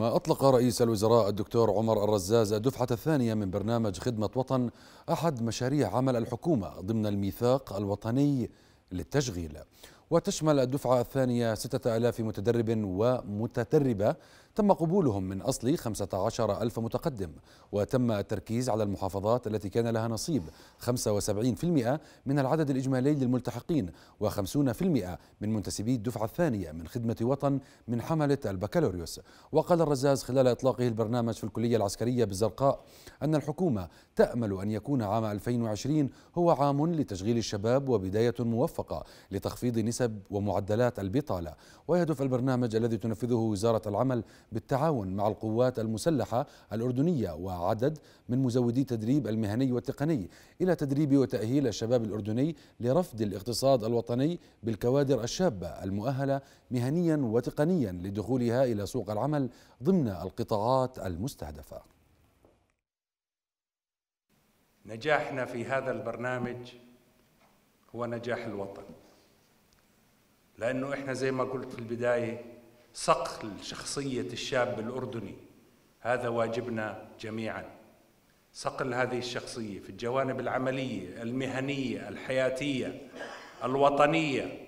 أطلق رئيس الوزراء الدكتور عمر الرزاز الدفعة الثانية من برنامج خدمة وطن أحد مشاريع عمل الحكومة ضمن الميثاق الوطني للتشغيل وتشمل الدفعة الثانية 6000 متدرب ومتدربة تم قبولهم من أصل 15 ألف متقدم وتم التركيز على المحافظات التي كان لها نصيب 75% من العدد الإجمالي للملتحقين و50% من منتسبي الدفعة الثانية من خدمة وطن من حملة البكالوريوس وقال الرزاز خلال إطلاقه البرنامج في الكلية العسكرية بالزرقاء أن الحكومة تأمل أن يكون عام 2020 هو عام لتشغيل الشباب وبداية موفقة لتخفيض نسب ومعدلات البطالة ويهدف البرنامج الذي تنفذه وزارة العمل بالتعاون مع القوات المسلحة الأردنية وعدد من مزودي تدريب المهني والتقني إلى تدريب وتأهيل الشباب الأردني لرفض الاقتصاد الوطني بالكوادر الشابة المؤهلة مهنيا وتقنيا لدخولها إلى سوق العمل ضمن القطاعات المستهدفة نجاحنا في هذا البرنامج هو نجاح الوطن لأنه إحنا زي ما قلت في البداية صقل شخصية الشاب الأردني هذا واجبنا جميعا صقل هذه الشخصية في الجوانب العملية المهنية الحياتية الوطنية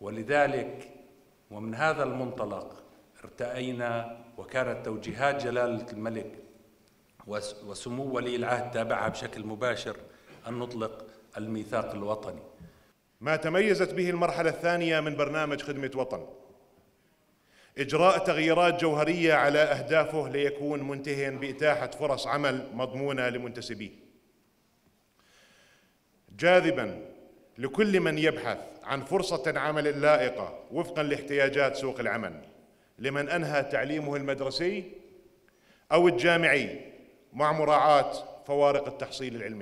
ولذلك ومن هذا المنطلق ارتأينا وكانت توجيهات جلالة الملك وسمو ولي العهد تابعها بشكل مباشر أن نطلق الميثاق الوطني ما تميزت به المرحلة الثانية من برنامج خدمة وطن إجراء تغييرات جوهرية على أهدافه ليكون منتهيا بإتاحة فرص عمل مضمونة لمنتسبيه جاذبا لكل من يبحث عن فرصة عمل لائقة وفقا لاحتياجات سوق العمل لمن أنهى تعليمه المدرسي أو الجامعي مع مراعاة فوارق التحصيل العلمي